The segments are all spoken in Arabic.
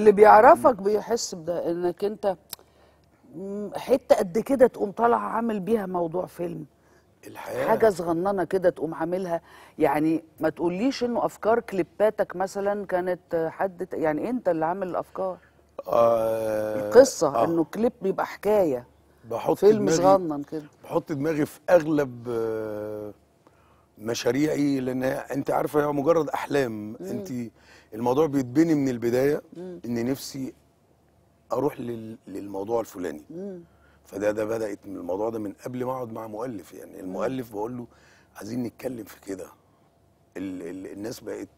اللي بيعرفك بيحس بده انك انت حته قد كده تقوم طالع عامل بيها موضوع فيلم الحياه حاجه صغننه كده تقوم عاملها يعني ما تقوليش انه افكار كليباتك مثلا كانت حد يعني انت اللي عامل الافكار آه القصه آه انه كليب بيبقى حكايه بحط فيلم صغنن كده بحط دماغي في اغلب آه مشاريعي لان انت عارفه هي مجرد احلام مم. انت الموضوع بيتبني من البدايه مم. ان نفسي اروح للموضوع الفلاني مم. فده ده بدات من الموضوع ده من قبل ما اقعد مع مؤلف يعني المؤلف بقول له عايزين نتكلم في كده ال... ال... الناس بقت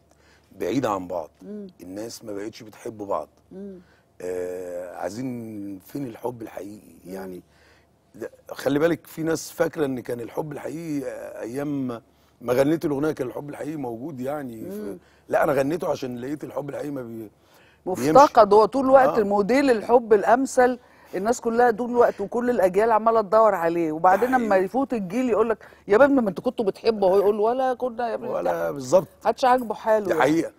بعيده عن بعض مم. الناس ما بقتش بتحب بعض آه عايزين فين الحب الحقيقي مم. يعني خلي بالك في ناس فاكره ان كان الحب الحقيقي ايام ما غنيت الاغنيه كان الحب الحقيقي موجود يعني ف... لا انا غنيته عشان لقيت الحب الحقيقي ما بي... مفتقد هو طول الوقت آه. موديل الحب الامثل الناس كلها طول الوقت وكل الاجيال عماله تدور عليه وبعدين لما يفوت الجيل يقول لك يا ابني ما انت كنتوا بتحبه هو يقول ولا كنا يا ابني ولا بالظبط محدش عاجبه حاله دي يعني. حقيقه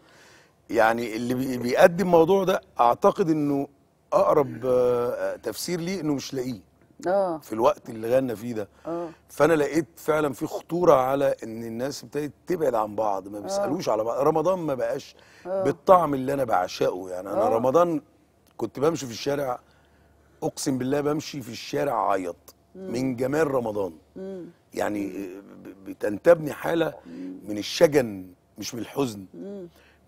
يعني اللي بيقدم الموضوع ده اعتقد انه اقرب آه، تفسير ليه انه مش لاقيه اه في الوقت اللي غنى فيه ده اه فانا لقيت فعلا في خطوره على ان الناس ابتدت تبعد عن بعض ما آه. بيسالوش على بعض رمضان ما بقاش أوه. بالطعم اللي انا بعشقه يعني انا أوه. رمضان كنت بمشي في الشارع اقسم بالله بمشي في الشارع عيط من جمال رمضان مم. يعني بتنتابني حاله مم. من الشجن مش من الحزن مم.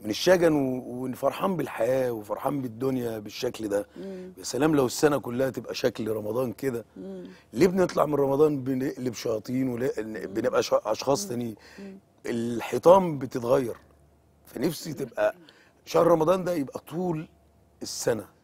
من الشجن وفرحان بالحياه وفرحان بالدنيا بالشكل ده يا سلام لو السنه كلها تبقى شكل رمضان كده ليه بنطلع من رمضان بنقلب شياطين بنبقى اشخاص تانيين الحيطان بتتغير فنفسي تبقى شهر رمضان ده يبقى طول السنه